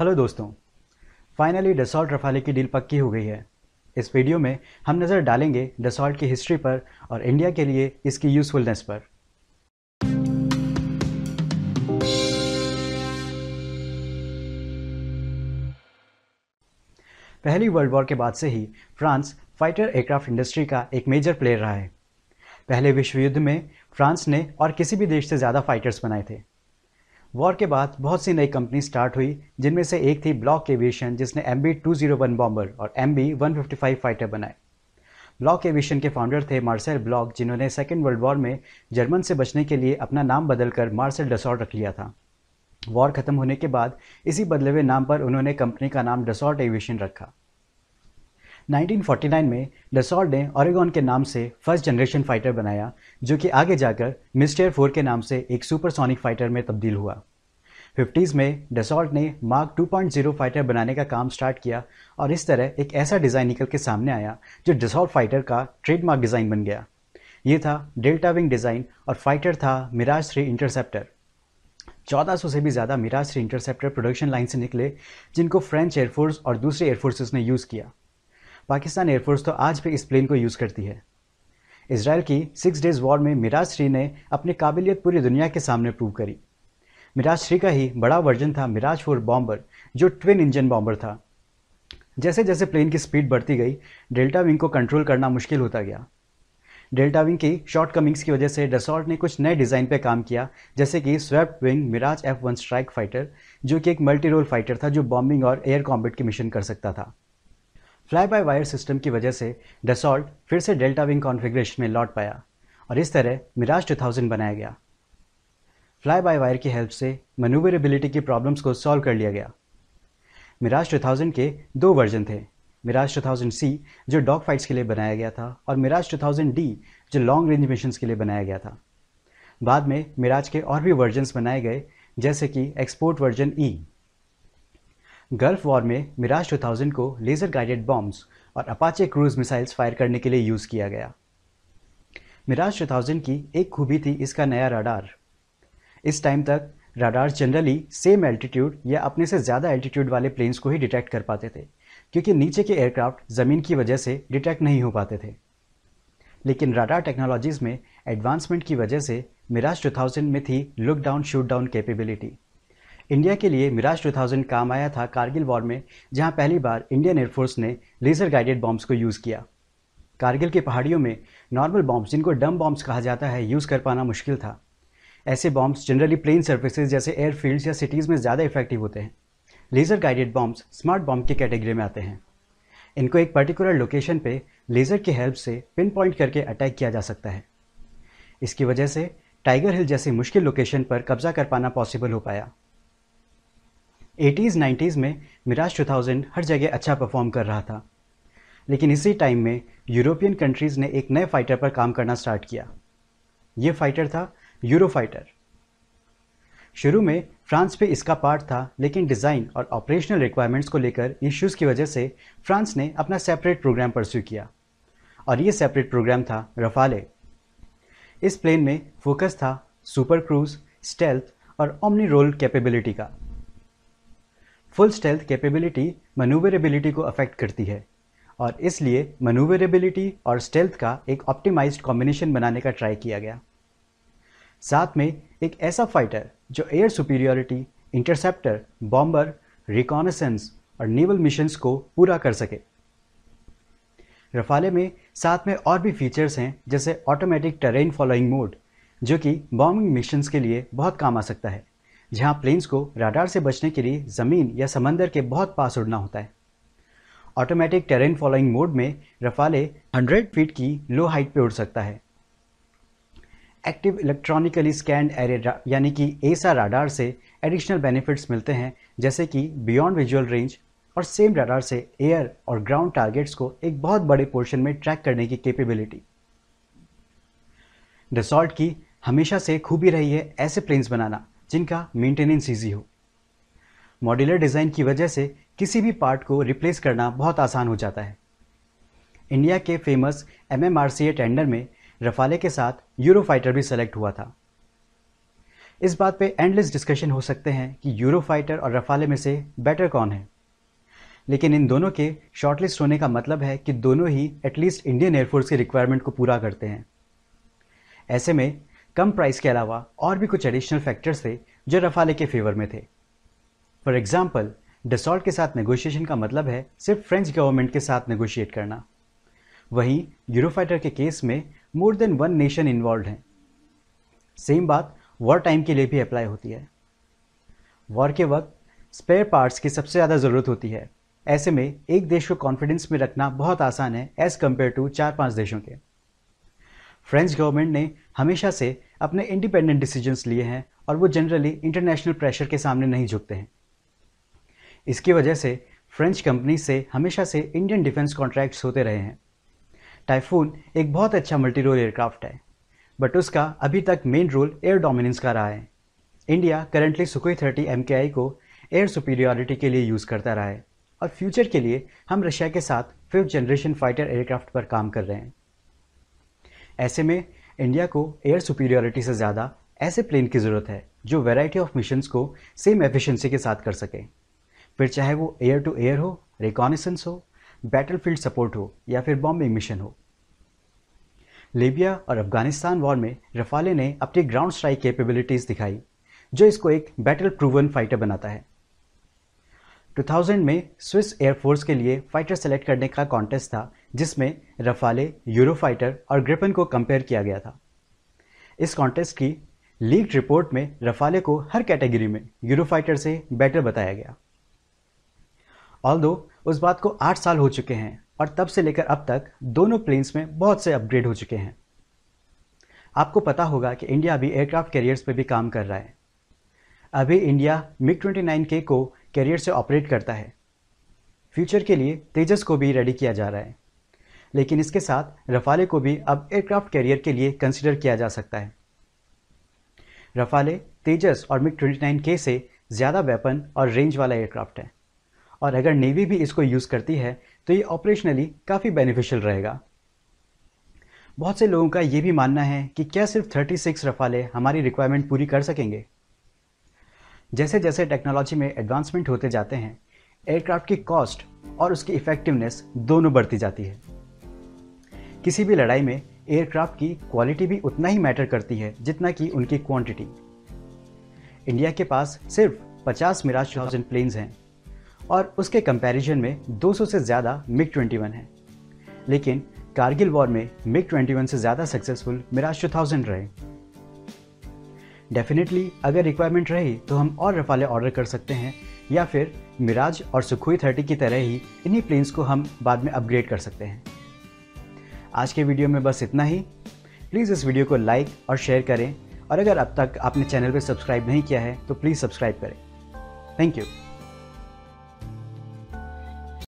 hello दोस्तों finally Dassault रफाली की deal पक्की हो गई है इस वीडियो में हम नज़र डालेंगे डसॉल्ट की हिस्ट्री पर और इंडिया के लिए इसकी यूज़फुलनेस पर पहली वर्ल्ड वॉर के बाद से ही फ्रांस फाइटर एयरक्राफ्ट इंडस्ट्री का एक मेजर प्लेयर रहा है पहले विश्व युद्ध में फ्रांस ने और किसी भी देश से ज़्यादा फाइटर्स बनाए थे वॉर के बाद बहुत सी नई कंपनी स्टार्ट हुई जिनमें से एक थी ब्लॉक एविएशन जिसने M B two zero one bomber और M B one fifty five fighter बनाए ब्लॉक एविएशन के फाउंडर थे मार्सेल ब्लॉक जिन्होंने सेकेंड वर्ल्ड वॉर में जर्मन से बचने के लिए अपना नाम बदलकर मार्सेल डसॉल्ट रख लिया था वॉर खत्म होने के बाद इसी बदले हुए नाम पर उन्होंने कंपनी का नाम डसॉल्ट एविएशन रखा 1949 में डसॉल्ट ने ओरेगॉन के नाम से फर्स्ट जनरेशन फाइटर बनाया जो कि आगे जाकर मिस्टर फोर के नाम से एक सुपरसोनिक फाइटर में तब्दील हुआ फिफ्टीज़ में डसॉल्ट ने मार्क 2.0 फाइटर बनाने का काम स्टार्ट किया और इस तरह एक ऐसा डिज़ाइन निकल के सामने आया जो डसॉल्ट फाइटर का ट्रेडमार्क डिज़ाइन बन गया ये था डेल्टा विंग डिज़ाइन और फाइटर था मिराज थ्री इंटरसेप्टर 1400 से भी ज़्यादा Mirage three interceptor production line से निकले जिनको फ्रेंच एयरफोर्स और दूसरे एयरफोर्सेस ने यूज़ किया पाकिस्तान एयरफोर्स तो आज भी इस प्लेन को यूज़ करती है इसराइल की सिक्स डेज वॉर में मिराज थ्री ने अपनी काबिलियत पूरी दुनिया के सामने प्रूव करी मिराज थ्री का ही बड़ा वर्जन था मिराज फोर बॉम्बर जो ट्विन इंजन बॉम्बर था जैसे जैसे प्लेन की स्पीड बढ़ती गई डेल्टा विंग को कंट्रोल करना मुश्किल होता गया डेल्टा विंग की शॉर्ट कमिंग्स की वजह से डसॉल्ट ने कुछ नए डिज़ाइन पर काम किया जैसे कि swept wing Mirage F one strike fighter जो कि एक मल्टी रोल फाइटर था जो बॉम्बिंग और एयर कॉम्बेट के मिशन कर सकता था फ्लाई बाय वायर सिस्टम की वजह से डसॉल्ट फिर से डेल्टा विंग कॉन्फ़िगरेशन में लौट पाया और इस तरह मिराज 2000 बनाया गया फ्लाई बाय वायर की हेल्प से मनूवरेबिलिटी की प्रॉब्लम्स को सॉल्व कर लिया गया मिराज 2000 के दो वर्जन थे मिराज 2000 सी जो डॉग फाइट्स के लिए बनाया गया था और मिराज 2000 डी जो लॉन्ग रेंज मिशन के लिए बनाया गया था बाद में मिराज के और भी वर्जन्स बनाए गए जैसे कि export version E e, Gulf war में मिराज 2000 को लेज़र गाइडेड बॉम्ब्स और अपाचे क्रूज मिसाइल्स फायर करने के लिए यूज़ किया गया मिराज 2000 की एक खूबी थी इसका नया राडार इस टाइम तक राडार जनरली सेम एल्टीट्यूड या अपने से ज़्यादा एल्टीट्यूड वाले प्लेन्स को ही डिटेक्ट कर पाते थे क्योंकि नीचे के एयरक्राफ्ट ज़मीन की वजह से डिटेक्ट नहीं हो पाते थे लेकिन राडार टेक्नोलॉजीज़ में एडवांसमेंट की वजह से मिराज 2000 में थी look down shoot down capability India के लिए मिराज 2000 काम आया था कारगिल वॉर में जहां पहली बार इंडियन एयरफोर्स ने लेज़र गाइडेड बॉम्ब्स को यूज़ किया कारगिल के पहाड़ियों में नॉर्मल बॉम्ब्स जिनको डम बॉम्ब्स कहा जाता है यूज़ कर पाना मुश्किल था ऐसे बॉम्ब्स जनरली प्लेन सर्विसेज जैसे एयरफील्ड्स या सिटीज़ में ज़्यादा इफेक्टिव होते हैं laser guided bombs smart bomb की कैटेगरी में आते हैं इनको एक पर्टिकुलर लोकेशन पे लेज़र की हेल्प से पिन पॉइंट करके अटैक किया जा सकता है इसकी वजह से टाइगर हिल जैसे मुश्किल लोकेशन पर कब्जा कर पाना पॉसिबल हो पाया एटीज़ नाइन्टीज़ में मिराज 2000 हर जगह अच्छा परफॉर्म कर रहा था लेकिन इसी टाइम में यूरोपियन कंट्रीज़ ने एक नए फाइटर पर काम करना स्टार्ट किया ये फाइटर था यूरो फाइटर शुरू में फ्रांस पे इसका पार्ट था लेकिन डिज़ाइन और ऑपरेशनल रिक्वायरमेंट्स को लेकर इश्यूज की वजह से फ्रांस ने अपना सेपरेट प्रोग्राम परस्यू किया और ये सेपरेट प्रोग्राम था रफाले इस प्लेन में फोकस था सुपर क्रूज स्टेल्थ और ओमनी रोल कैपेबिलिटी का फुल स्टेल्थ कैपेबिलिटी मनूवरेबिलिटी को अफेक्ट करती है और इसलिए मनूवरेबिलिटी और स्टेल्थ का एक ऑप्टिमाइज कॉम्बिनेशन बनाने का ट्राई किया गया साथ में एक ऐसा फाइटर जो air superiority interceptor bomber reconnaissance और नेवल मिशंस को पूरा कर सके रफाले में साथ में और भी फीचर्स हैं जैसे ऑटोमेटिक टेरेन फॉलोइंग मोड जो कि बॉम्बिंग मिशंस के लिए बहुत काम आ सकता है जहां प्लेन्स को राडार से बचने के लिए ज़मीन या समंदर के बहुत पास उड़ना होता है ऑटोमेटिक टेरेन फॉलोइंग मोड में रफाले 100 फीट की लो हाइट पर उड़ सकता है एक्टिव इलेक्ट्रॉनिकली स्कैंड एरे यानी कि एसा राडार से एडिशनल बेनिफिट्स मिलते हैं जैसे कि बियॉन्ड विजुअल रेंज और सेम राडार से एयर और ग्राउंड टारगेट्स को एक बहुत बड़े पोर्शन में ट्रैक करने की कैपेबिलिटी डिसॉल्ट की हमेशा से खूबी रही है ऐसे प्लेन्स बनाना जिनका मेंटेनेंस ईजी हो मॉड्यूलर डिज़ाइन की वजह से किसी भी पार्ट को रिप्लेस करना बहुत आसान हो जाता है इंडिया के famous M M R C tender में रफाले के साथ यूरो फाइटर भी सेलेक्ट हुआ था इस बात पे एंडलेस डिस्कशन हो सकते हैं कि यूरो फाइटर और रफाले में से बेटर कौन है लेकिन इन दोनों के शॉर्टलिस्ट होने का मतलब है कि दोनों ही एटलीस्ट इंडियन एयरफोर्स के रिक्वायरमेंट को पूरा करते हैं ऐसे में कम प्राइस के अलावा और भी कुछ एडिशनल फैक्टर्स थे जो रफाले के फेवर में थे फॉर एग्जाम्पल डिसॉल्ट के साथ नेगोशिएशन का मतलब है सिर्फ फ्रेंच गवर्नमेंट के साथ नेगोशिएट करना वहीं यूरोफाइटर के केस में more than one nation involve हैं सेम बात वॉर टाइम के लिए भी अप्लाई होती है वॉर के वक्त स्पेयर पार्ट्स की सबसे ज़्यादा ज़रूरत होती है ऐसे में एक देश को कॉन्फिडेंस में रखना बहुत आसान है एज़ कम्पेयर टू चार पाँच देशों के फ्रेंच गवर्नमेंट ने हमेशा से अपने इंडिपेंडेंट डिसीजंस लिए हैं और वो जनरली इंटरनेशनल प्रेशर के सामने नहीं झुकते हैं इसकी वजह से फ्रेंच कंपनी से हमेशा से इंडियन डिफेंस कॉन्ट्रैक्ट्स होते रहे हैं टाइफून एक बहुत अच्छा मल्टी रोल एयरक्राफ्ट है बट उसका अभी तक मेन रोल एयर डोमिनेंस का रहा है India currently Sukhoi thirty M को एयर सुपीरियॉरिटी के लिए यूज़ करता रहा है और फ्यूचर के लिए हम रशिया के साथ फिफ्थ जनरेशन फाइटर एयरक्राफ्ट पर काम कर रहे हैं ऐसे में इंडिया को एयर सुपीरियरिटी से ज़्यादा ऐसे प्लेन की ज़रूरत है जो वैरायटी ऑफ मिशंस को सेम एफिशिएंसी के साथ कर सकें फिर चाहे वो एयर टू एयर हो रिकॉनिसेंस हो बैटलफील्ड सपोर्ट हो या फिर बॉम्बिंग मिशन हो लीबिया और अफगानिस्तान वॉर में रफाले ने अपनी ग्राउंड स्ट्राइक कैपेबिलिटीज़ दिखाई जो इसको एक बैटल प्रूवन फाइटर बनाता है 2000 में स्विस एयरफोर्स के लिए फाइटर सेलेक्ट करने का कॉन्टेस्ट था जिसमें रफाले यूरोफाइटर और ग्रिपन को कंपेयर किया गया था इस कॉन्टेस्ट की लीग रिपोर्ट में रफाले को हर कैटेगरी में यूरोफाइटर से बेटर बताया गया ऑल उस बात को आठ साल हो चुके हैं और तब से लेकर अब तक दोनों प्लेन्स में बहुत से अपग्रेड हो चुके हैं आपको पता होगा कि इंडिया अभी एयरक्राफ्ट कैरियर्स पर भी काम कर रहा है अभी इंडिया मिग नाइन के को कैरियर से ऑपरेट करता है फ्यूचर के लिए तेजस को भी रेडी किया जा रहा है लेकिन इसके साथ रफाले को भी अब एयरक्राफ्ट कैरियर के लिए कंसिडर किया जा सकता है रफाले तेजस और मिग ट्वेंटी नाइन के से ज़्यादा वेपन और रेंज वाला एयरक्राफ्ट है और अगर नेवी भी इसको यूज़ करती है तो ये ऑपरेशनली काफ़ी बेनिफिशियल रहेगा बहुत से लोगों का ये भी मानना है कि क्या सिर्फ 36 रफाले हमारी रिक्वायरमेंट पूरी कर सकेंगे जैसे जैसे टेक्नोलॉजी में एडवांसमेंट होते जाते हैं एयरक्राफ्ट की कॉस्ट और उसकी इफेक्टिवनेस दोनों बढ़ती जाती है किसी भी लड़ाई में एयरक्राफ्ट की क्वालिटी भी उतना ही मैटर करती है जितना कि उनकी क्वांटिटी इंडिया के पास सिर्फ 50 मिराज 2000 प्लेन्स हैं और उसके कंपैरिजन में 200 से ज़्यादा मिग 21 हैं लेकिन कारगिल वॉर में मिग 21 से ज़्यादा सक्सेसफुल मिराज 2000 रहे डेफिनेटली अगर रिक्वायरमेंट रही तो हम और रफाले ऑर्डर कर सकते हैं या फिर मिराज और सुखोई थर्टी की तरह ही इन्हीं प्लेन्स को हम बाद में अपग्रेड कर सकते हैं आज के वीडियो में बस इतना ही प्लीज़ इस वीडियो को लाइक और शेयर करें और अगर अब तक आपने चैनल पर सब्सक्राइब नहीं किया है तो प्लीज़ सब्सक्राइब करें थैंक यू